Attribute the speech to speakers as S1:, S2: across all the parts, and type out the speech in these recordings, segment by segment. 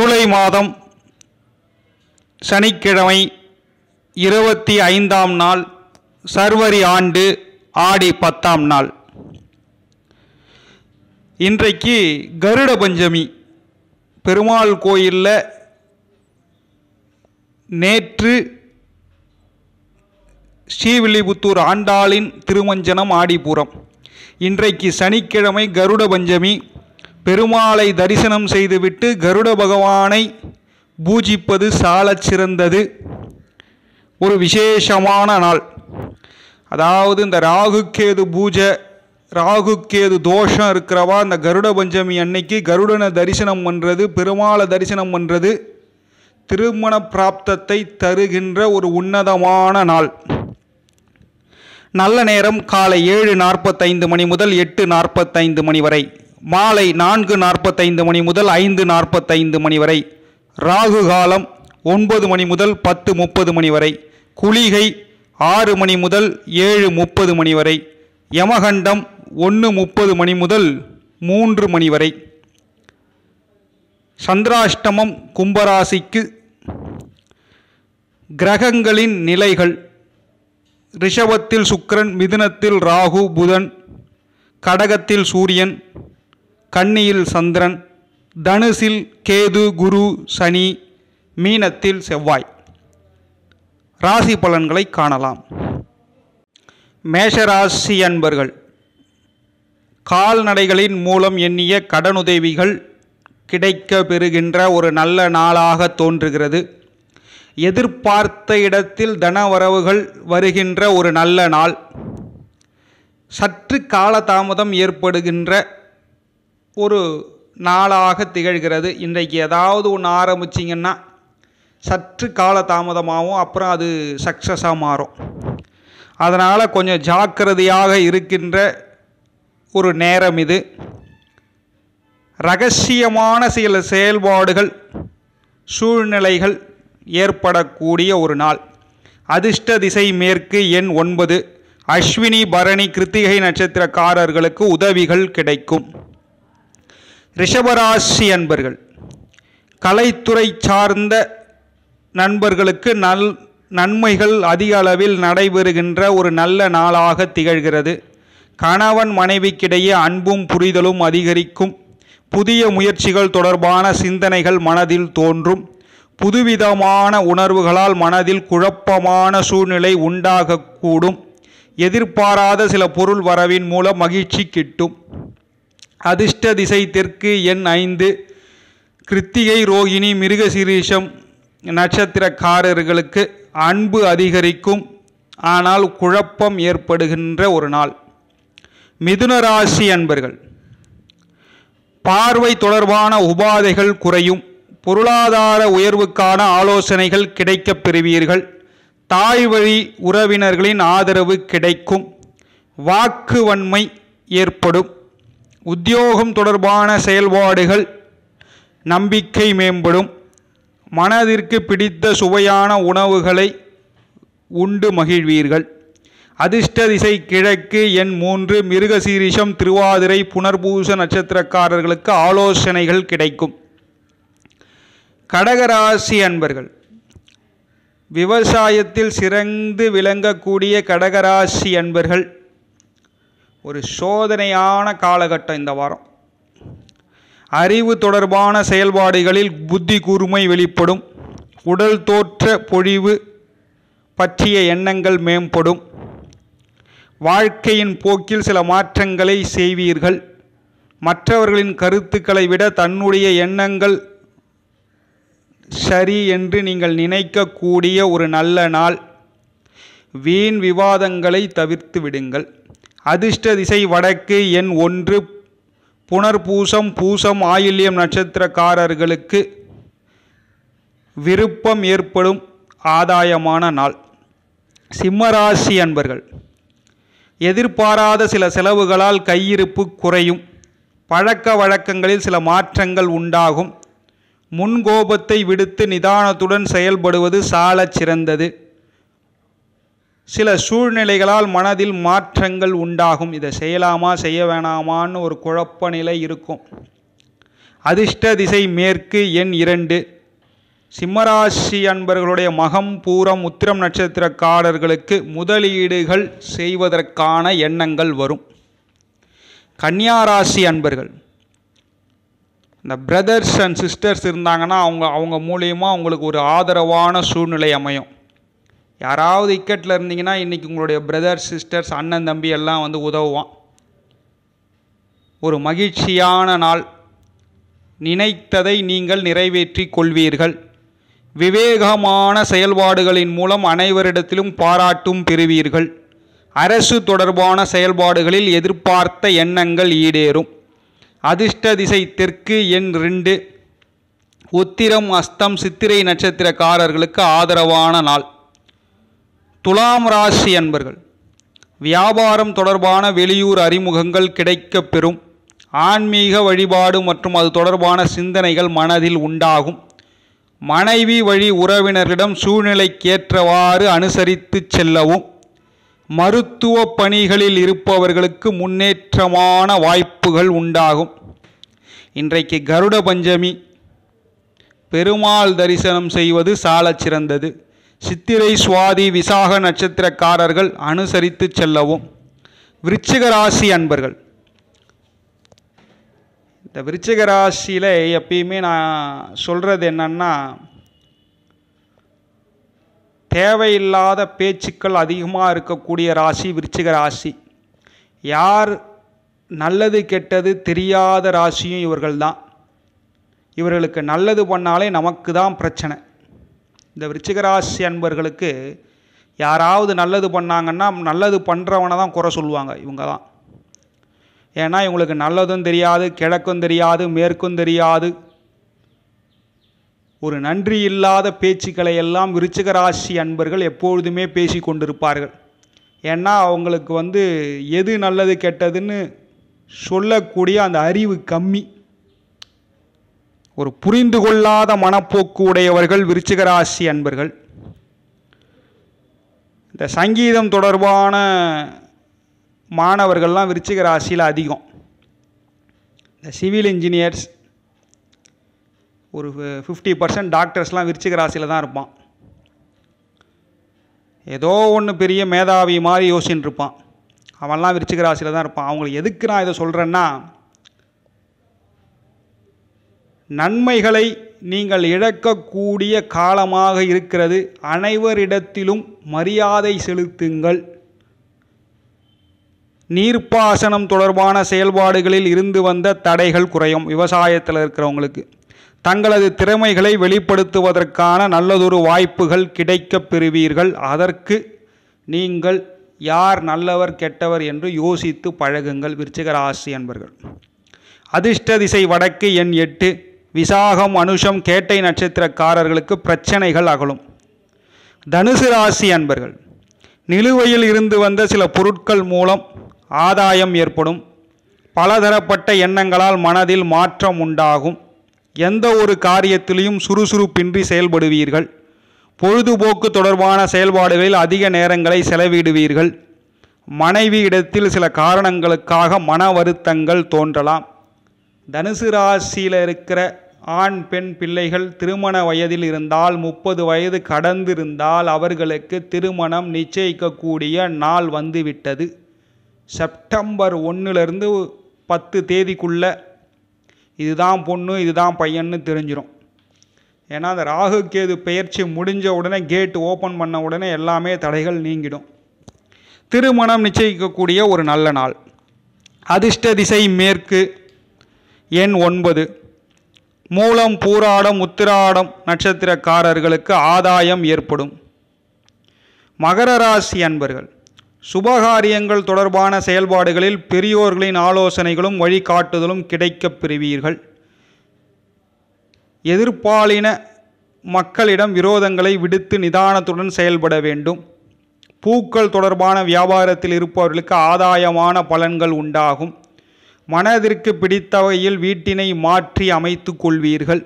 S1: ஜூலை மாதம் சனிக்கிழமை இருபத்தி ஐந்தாம் நாள் சர்வரி ஆண்டு ஆடி பத்தாம் நாள் இன்றைக்கு கருட பஞ்சமி பெருமாள் கோயிலில் நேற்று ஸ்ரீவில்லிபுத்தூர் ஆண்டாளின் திருமஞ்சனம் ஆடிபுரம் இன்றைக்கு சனிக்கிழமை கருட பஞ்சமி பெருமாளை தரிசனம் செய்துவிட்டு கருட பகவானை பூஜிப்பது சாலச் சிறந்தது ஒரு விசேஷமான நாள் அதாவது இந்த ராகுக்கேது பூஜை ராகுக்கேது தோஷம் இருக்கிறவா இந்த கருட பஞ்சமி அன்னைக்கு கருடனை தரிசனம் பண்ணுறது பெருமாளை தரிசனம் பண்ணுறது திருமண பிராப்தத்தை தருகின்ற ஒரு உன்னதமான நாள் நல்ல நேரம் காலை ஏழு நாற்பத்தைந்து மணி முதல் எட்டு நாற்பத்தைந்து மணி வரை மாலை நான்கு நாற்பத்தைந்து மணி முதல் ஐந்து நாற்பத்தைந்து மணி வரை ராகு காலம் ஒன்பது மணி முதல் பத்து முப்பது மணி வரை குளிகை ஆறு மணி முதல் ஏழு முப்பது மணி வரை யமகண்டம் ஒன்று முப்பது மணி முதல் மூன்று மணி வரை சந்திராஷ்டமம் கும்பராசிக்கு கிரகங்களின் நிலைகள் ரிஷபத்தில் சுக்கரன் மிதுனத்தில் ராகு புதன் கடகத்தில் சூரியன் கன்னியில் சந்திரன் தனுசில் கேது குரு சனி மீனத்தில் செவ்வாய் ராசி பலன்களை காணலாம் மேஷராசி அன்பர்கள் கால்நடைகளின் மூலம் எண்ணிய கடனுதவிகள் கிடைக்க பெறுகின்ற ஒரு நல்ல நாளாக தோன்றுகிறது எதிர்பார்த்த இடத்தில் தனவரவுகள் வருகின்ற ஒரு நல்ல நாள் சற்று காலதாமதம் ஏற்படுகின்ற ஒரு நாளாக திகழ்கிறது இன்றைக்கு ஏதாவது ஒன்று ஆரம்பிச்சிங்கன்னா சற்று கால தாமதமாகவும் அப்புறம் அது சக்ஸஸாக மாறும் அதனால் கொஞ்சம் ஜாக்கிரதையாக இருக்கின்ற ஒரு நேரம் இது ரகசியமான சில செயல்பாடுகள் சூழ்நிலைகள் ஏற்படக்கூடிய ஒரு நாள் அதிர்ஷ்ட திசை மேற்கு எண் ஒன்பது அஸ்வினி பரணி கிருத்திகை நட்சத்திரக்காரர்களுக்கு உதவிகள் கிடைக்கும் ரிஷபராசி அன்பர்கள் கலைத்துறை சார்ந்த நண்பர்களுக்கு நல் நன்மைகள் அதிக அளவில் நடைபெறுகின்ற ஒரு நல்ல நாளாக திகழ்கிறது கணவன் மனைவிக்கிடையே அன்பும் புரிதலும் அதிகரிக்கும் புதிய முயற்சிகள் தொடர்பான சிந்தனைகள் மனதில் தோன்றும் புதுவிதமான உணர்வுகளால் மனதில் குழப்பமான சூழ்நிலை உண்டாகக்கூடும் எதிர்பாராத சில பொருள் வரவின் மூலம் மகிழ்ச்சி கிட்டும் அதிர்ஷ்ட திசை தெற்கு எண் ஐந்து கிருத்திகை ரோகிணி மிருகசீரீஷம் நட்சத்திரக்காரர்களுக்கு அன்பு அதிகரிக்கும் ஆனால் குழப்பம் ஏற்படுகின்ற ஒரு நாள் மிதுன ராசி அன்பர்கள் பார்வை தொடர்பான உபாதைகள் குறையும் பொருளாதார உயர்வுக்கான ஆலோசனைகள் கிடைக்கப் பெறுவீர்கள் தாய் வழி உறவினர்களின் ஆதரவு கிடைக்கும் வாக்கு வன்மை ஏற்படும் உத்தியோகம் தொடர்பான செயல்பாடுகள் நம்பிக்கை மேம்படும் மனதிற்கு பிடித்த சுவையான உணவுகளை உண்டு மகிழ்வீர்கள் அதிர்ஷ்ட திசை கிழக்கு என் மூன்று மிருகசீரிஷம் திருவாதிரை புனர்பூச நட்சத்திரக்காரர்களுக்கு ஆலோசனைகள் கிடைக்கும் கடகராசி அன்பர்கள் விவசாயத்தில் சிறந்து விளங்கக்கூடிய கடகராசி அன்பர்கள் ஒரு சோதனையான காலகட்டம் இந்த வாரம் அறிவு தொடர்பான செயல்பாடுகளில் புத்தி கூர்மை வெளிப்படும் உடல் தோற்ற பொழிவு பற்றிய எண்ணங்கள் மேம்படும் வாழ்க்கையின் போக்கில் சில மாற்றங்களை செய்வீர்கள் மற்றவர்களின் கருத்துக்களை விட தன்னுடைய எண்ணங்கள் சரி என்று நீங்கள் நினைக்கக்கூடிய ஒரு நல்ல நாள் வீண் விவாதங்களை தவிர்த்து விடுங்கள் அதிர்ஷ்ட திசை வடக்கு எண் ஒன்று புனர்பூசம் பூசம் ஆயில்யம் நட்சத்திரக்காரர்களுக்கு விருப்பம் ஏற்படும் ஆதாயமான நாள் சிம்மராசி அன்பர்கள் எதிர்பாராத சில செலவுகளால் கையிருப்பு குறையும் பழக்க வழக்கங்களில் சில மாற்றங்கள் உண்டாகும் முன்கோபத்தை விடுத்து நிதானத்துடன் செயல்படுவது சாலச் சிறந்தது சில சூழ்நிலைகளால் மனதில் மாற்றங்கள் உண்டாகும் இதை செய்யலாமா செய்ய வேணாமான்னு ஒரு குழப்ப நிலை இருக்கும் அதிர்ஷ்ட திசை மேற்கு எண் இரண்டு சிம்மராசி அன்பர்களுடைய மகம் பூரம் உத்திரம் நட்சத்திரக்காரர்களுக்கு முதலீடுகள் செய்வதற்கான எண்ணங்கள் வரும் கன்னியாராசி அன்பர்கள் இந்த பிரதர்ஸ் அண்ட் சிஸ்டர்ஸ் இருந்தாங்கன்னா அவங்க அவங்க மூலியமாக அவங்களுக்கு ஒரு ஆதரவான சூழ்நிலை அமையும் யாராவது இக்கட்டில் இருந்தீங்கன்னா இன்றைக்கி உங்களுடைய பிரதர்ஸ் சிஸ்டர்ஸ் அண்ணன் தம்பி எல்லாம் வந்து உதவுவான் ஒரு மகிழ்ச்சியான நாள் நினைத்ததை நீங்கள் நிறைவேற்றி கொள்வீர்கள் விவேகமான செயல்பாடுகளின் மூலம் அனைவரிடத்திலும் பாராட்டும் பெறுவீர்கள் அரசு தொடர்பான செயல்பாடுகளில் எதிர்பார்த்த எண்ணங்கள் ஈடேறும் அதிர்ஷ்ட திசை தெற்கு எண் ரெண்டு உத்திரம் அஸ்தம் சித்திரை நட்சத்திரக்காரர்களுக்கு ஆதரவான நாள் துலாம் ராசி அன்பர்கள் வியாபாரம் தொடர்பான வெளியூர் அறிமுகங்கள் கிடைக்கப் பெறும் ஆன்மீக வழிபாடு மற்றும் அது தொடர்பான சிந்தனைகள் மனதில் உண்டாகும் மனைவி வழி உறவினரிடம் சூழ்நிலைக்கேற்றவாறு அனுசரித்து செல்லவும் மருத்துவ பணிகளில் இருப்பவர்களுக்கு முன்னேற்றமான வாய்ப்புகள் உண்டாகும் இன்றைக்கு கருட பஞ்சமி பெருமாள் தரிசனம் செய்வது சாலச் சிறந்தது சித்திரை சுவாதி விசாக நட்சத்திரக்காரர்கள் அனுசரித்து செல்லவும் விருச்சிகராசி ராசி அன்பர்கள் இந்த விருச்சிகராசியில் ராசியில் எப்பயுமே நான் சொல்கிறது என்னென்னா தேவையில்லாத பேச்சுக்கள் அதிகமாக இருக்கக்கூடிய ராசி விருச்சிகராசி யார் நல்லது கெட்டது தெரியாத ராசியும் இவர்கள் தான் இவர்களுக்கு நல்லது பண்ணாலே நமக்கு தான் பிரச்சனை இந்த விருச்சிகராசி அன்பர்களுக்கு யாராவது நல்லது பண்ணாங்கன்னா நல்லது பண்ணுறவனை தான் குறை சொல்லுவாங்க இவங்க தான் ஏன்னா இவங்களுக்கு நல்லதும் தெரியாது கிழக்கும் தெரியாது மேற்கும் தெரியாது ஒரு நன்றி இல்லாத பேச்சுக்களை எல்லாம் விருச்சிகராசி அன்பர்கள் எப்பொழுதுமே பேசி கொண்டிருப்பார்கள் ஏன்னா அவங்களுக்கு வந்து எது நல்லது கெட்டதுன்னு சொல்லக்கூடிய அந்த அறிவு கம்மி ஒரு புரிந்து கொள்ளாத மனப்போக்கு உடையவர்கள் விருச்சிகராசி அன்பர்கள் இந்த சங்கீதம் தொடர்பான மாணவர்கள்லாம் விருச்சிகராசியில் அதிகம் இந்த சிவில் இன்ஜினியர்ஸ் ஒரு ஃபிஃப்டி பர்சன்ட் டாக்டர்ஸ்லாம் விருச்சிக ராசியில் தான் இருப்பான் ஏதோ ஒன்று பெரிய மேதாவி மாதிரி யோசின்னு இருப்பான் அவன்லாம் விருச்சிக ராசியில் தான் இருப்பான் அவங்களுக்கு எதுக்கு நான் இதை சொல்கிறேன்னா நன்மைகளை நீங்கள் இழக்கக்கூடிய காலமாக இருக்கிறது அனைவரிடத்திலும் மரியாதை செலுத்துங்கள் நீர்ப்பாசனம் தொடர்பான செயல்பாடுகளில் இருந்து வந்த தடைகள் குறையும் விவசாயத்தில் இருக்கிறவங்களுக்கு தங்களது திறமைகளை வெளிப்படுத்துவதற்கான நல்லதொரு வாய்ப்புகள் கிடைக்கப் பெறுவீர்கள் அதற்கு நீங்கள் யார் நல்லவர் கெட்டவர் என்று யோசித்து பழகுங்கள் விருச்சிகராசி என்பர்கள் அதிர்ஷ்ட திசை வடக்கு எண் எட்டு விசாகம் அனுஷம் கேட்டை நட்சத்திரக்காரர்களுக்கு பிரச்சனைகள் அகலும் தனுசு ராசி அன்பர்கள் நிலுவையில் இருந்து வந்த சில பொருட்கள் மூலம் ஆதாயம் ஏற்படும் பலதரப்பட்ட எண்ணங்களால் மனதில் மாற்றம் உண்டாகும் எந்த ஒரு காரியத்திலையும் சுறுசுறுப்பின்றி செயல்படுவீர்கள் பொழுதுபோக்கு தொடர்பான செயல்பாடுகளில் அதிக நேரங்களை செலவிடுவீர்கள் மனைவி இடத்தில் சில காரணங்களுக்காக மன வருத்தங்கள் தோன்றலாம் தனுசு ராசியில் இருக்கிற ஆண் பெண் பிள்ளைகள் திருமண வயதில் இருந்தால் முப்பது வயது கடந்திருந்தால் அவர்களுக்கு திருமணம் நிச்சயிக்கக்கூடிய நாள் வந்துவிட்டது செப்டம்பர் ஒன்றுலேருந்து பத்து தேதிக்குள்ளே இதுதான் பொண்ணு இதுதான் பையன்னு தெரிஞ்சிடும் ஏன்னா அந்த ராகு கேது பெயர்ச்சி முடிஞ்ச உடனே கேட் ஓப்பன் பண்ண உடனே எல்லாமே தடைகள் நீங்கிடும் திருமணம் நிச்சயிக்கக்கூடிய ஒரு நல்ல நாள் அதிர்ஷ்ட திசை மேற்கு எண் ஒன்பது மூலம் பூராடம் உத்திராடம் நட்சத்திரக்காரர்களுக்கு ஆதாயம் ஏற்படும் மகர ராசி அன்பர்கள் சுபகாரியங்கள் தொடர்பான செயல்பாடுகளில் பெரியோர்களின் ஆலோசனைகளும் வழிகாட்டுதலும் கிடைக்கப் பெறுவீர்கள் எதிர்ப்பாலின மக்களிடம் விரோதங்களை விடுத்து நிதானத்துடன் செயல்பட வேண்டும் பூக்கள் தொடர்பான வியாபாரத்தில் இருப்பவர்களுக்கு ஆதாயமான பலன்கள் உண்டாகும் மனதிற்கு பிடித்த வகையில் வீட்டினை மாற்றி அமைத்து கொள்வீர்கள்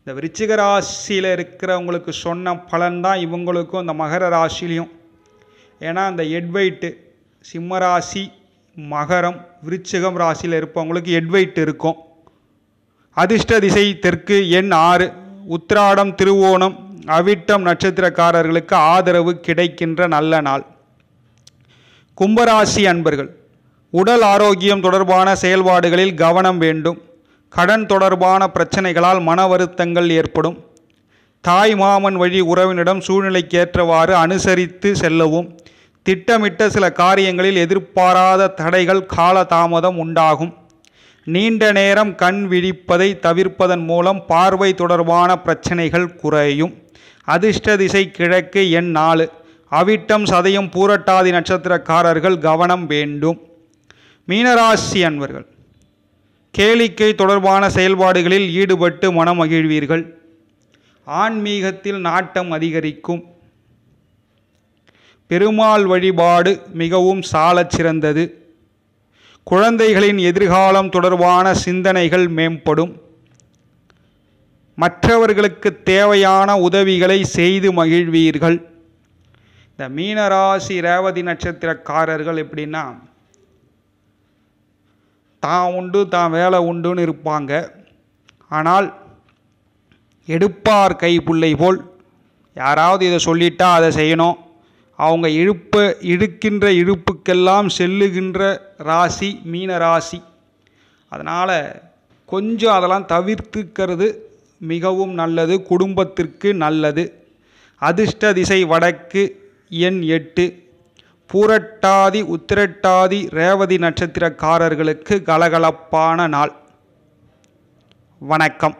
S1: இந்த விருச்சிக ராசியில் இருக்கிறவங்களுக்கு சொன்ன பலன்தான் இவங்களுக்கும் இந்த மகர ராசிலையும் ஏன்னா அந்த எட்வைட்டு சிம்ம ராசி மகரம் விருச்சிகம் ராசியில் இருப்பவங்களுக்கு எட்வைட் இருக்கும் அதிர்ஷ்ட திசை தெற்கு எண் ஆறு உத்திராடம் திருவோணம் அவிட்டம் நட்சத்திரக்காரர்களுக்கு ஆதரவு கிடைக்கின்ற நல்ல நாள் கும்பராசி அன்பர்கள் உடல் ஆரோக்கியம் தொடர்பான செயல்பாடுகளில் கவனம் வேண்டும் கடன் தொடர்பான பிரச்சனைகளால் மன வருத்தங்கள் ஏற்படும் தாய் மாமன் வழி உறவினிடம் சூழ்நிலைக்கேற்றவாறு அனுசரித்து செல்லவும் திட்டமிட்ட சில காரியங்களில் எதிர்பாராத தடைகள் கால தாமதம் உண்டாகும் நீண்ட நேரம் கண் விழிப்பதை தவிர்ப்பதன் மூலம் பார்வை தொடர்பான பிரச்சனைகள் குறையும் அதிர்ஷ்ட திசை கிழக்கு எண் நாலு அவிட்டம் சதையும் பூரட்டாதி நட்சத்திரக்காரர்கள் கவனம் வேண்டும் மீனராசி அன்பர்கள் கேளிக்கை தொடர்பான செயல்பாடுகளில் ஈடுபட்டு மனமகிழ்வீர்கள் மகிழ்வீர்கள் ஆன்மீகத்தில் நாட்டம் அதிகரிக்கும் பெருமாள் வழிபாடு மிகவும் சாலச் சிறந்தது குழந்தைகளின் எதிர்காலம் தொடர்பான சிந்தனைகள் மேம்படும் மற்றவர்களுக்கு தேவையான உதவிகளை செய்து மகிழ்வீர்கள் இந்த மீனராசி ரேவதி நட்சத்திரக்காரர்கள் எப்படின்னா தான் உண்டு தான் வேலை உண்டுன்னு இருப்பாங்க ஆனால் எடுப்பார் கை பிள்ளை போல் யாராவது இதை சொல்லிட்டா அதை செய்யணும் அவங்க இழுப்ப இழுக்கின்ற இழுப்புக்கெல்லாம் செல்லுகின்ற ராசி மீன ராசி அதனால் கொஞ்சம் அதெல்லாம் தவிர்த்துக்கிறது மிகவும் நல்லது குடும்பத்திற்கு நல்லது அதிர்ஷ்ட திசை வடக்கு எண் எட்டு பூரட்டாதி உத்திரட்டாதி ரேவதி நட்சத்திரக்காரர்களுக்கு கலகலப்பான நாள் வணக்கம்